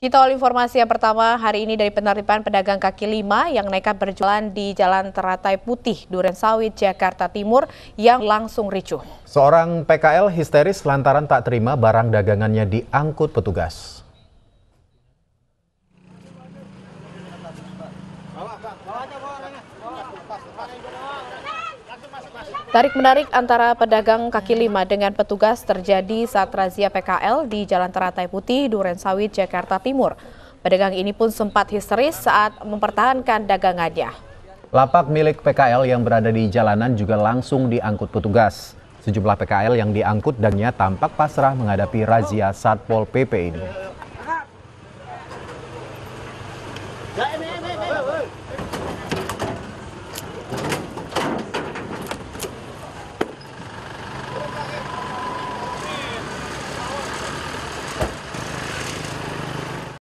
Kita awal informasi yang pertama hari ini dari penertiban pedagang kaki lima yang nekat berjualan di Jalan Teratai Putih, Duren Sawit, Jakarta Timur yang langsung ricuh. Seorang PKL histeris lantaran tak terima barang dagangannya diangkut petugas. Tarik menarik antara pedagang kaki lima dengan petugas terjadi saat razia PKL di Jalan Teratai Putih, Duren Sawit, Jakarta Timur. Pedagang ini pun sempat histeris saat mempertahankan dagangannya. Lapak milik PKL yang berada di jalanan juga langsung diangkut petugas. Sejumlah PKL yang diangkut dannya tampak pasrah menghadapi razia Satpol PP ini.